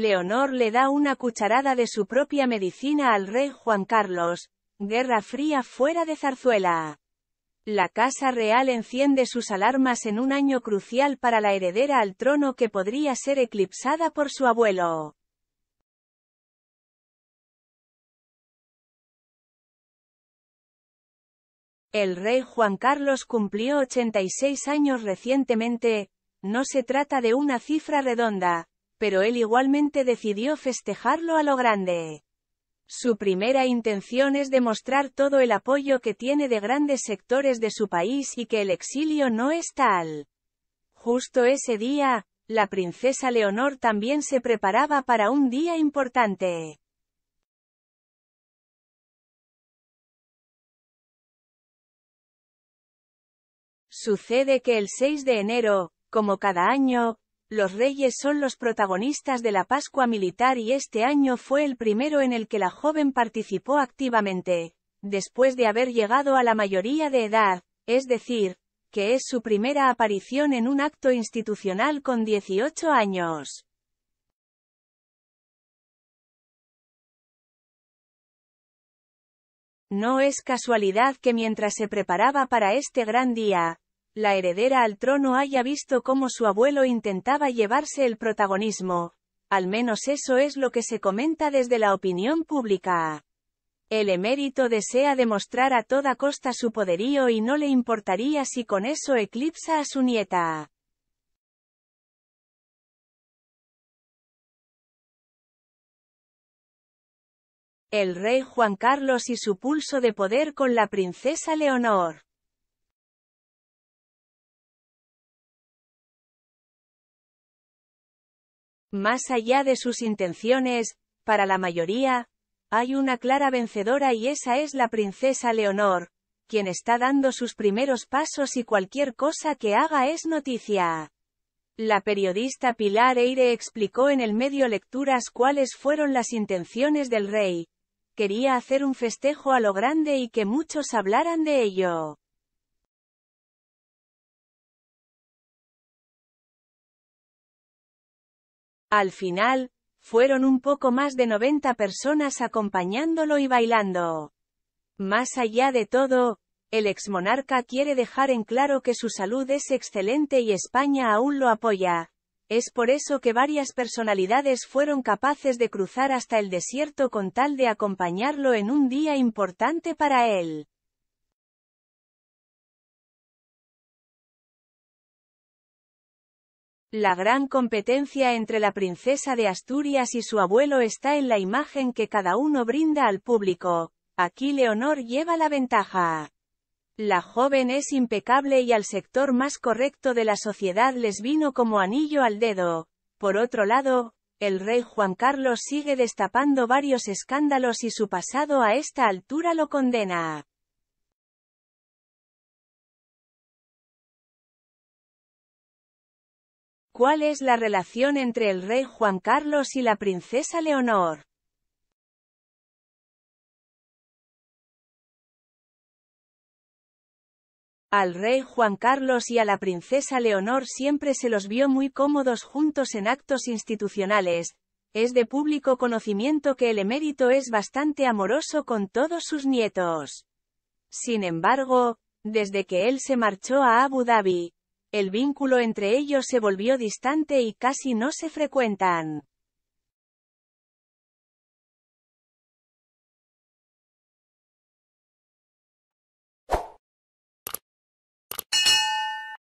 Leonor le da una cucharada de su propia medicina al rey Juan Carlos. Guerra fría fuera de Zarzuela. La Casa Real enciende sus alarmas en un año crucial para la heredera al trono que podría ser eclipsada por su abuelo. El rey Juan Carlos cumplió 86 años recientemente, no se trata de una cifra redonda, pero él igualmente decidió festejarlo a lo grande. Su primera intención es demostrar todo el apoyo que tiene de grandes sectores de su país y que el exilio no es tal. Justo ese día, la princesa Leonor también se preparaba para un día importante. Sucede que el 6 de enero, como cada año, los reyes son los protagonistas de la Pascua Militar y este año fue el primero en el que la joven participó activamente, después de haber llegado a la mayoría de edad, es decir, que es su primera aparición en un acto institucional con 18 años. No es casualidad que mientras se preparaba para este gran día, la heredera al trono haya visto cómo su abuelo intentaba llevarse el protagonismo. Al menos eso es lo que se comenta desde la opinión pública. El emérito desea demostrar a toda costa su poderío y no le importaría si con eso eclipsa a su nieta. El rey Juan Carlos y su pulso de poder con la princesa Leonor. Más allá de sus intenciones, para la mayoría, hay una clara vencedora y esa es la princesa Leonor, quien está dando sus primeros pasos y cualquier cosa que haga es noticia. La periodista Pilar Eire explicó en el medio Lecturas cuáles fueron las intenciones del rey. Quería hacer un festejo a lo grande y que muchos hablaran de ello. Al final, fueron un poco más de 90 personas acompañándolo y bailando. Más allá de todo, el exmonarca quiere dejar en claro que su salud es excelente y España aún lo apoya. Es por eso que varias personalidades fueron capaces de cruzar hasta el desierto con tal de acompañarlo en un día importante para él. La gran competencia entre la princesa de Asturias y su abuelo está en la imagen que cada uno brinda al público. Aquí Leonor lleva la ventaja. La joven es impecable y al sector más correcto de la sociedad les vino como anillo al dedo. Por otro lado, el rey Juan Carlos sigue destapando varios escándalos y su pasado a esta altura lo condena. ¿Cuál es la relación entre el rey Juan Carlos y la princesa Leonor? Al rey Juan Carlos y a la princesa Leonor siempre se los vio muy cómodos juntos en actos institucionales. Es de público conocimiento que el emérito es bastante amoroso con todos sus nietos. Sin embargo, desde que él se marchó a Abu Dhabi, el vínculo entre ellos se volvió distante y casi no se frecuentan.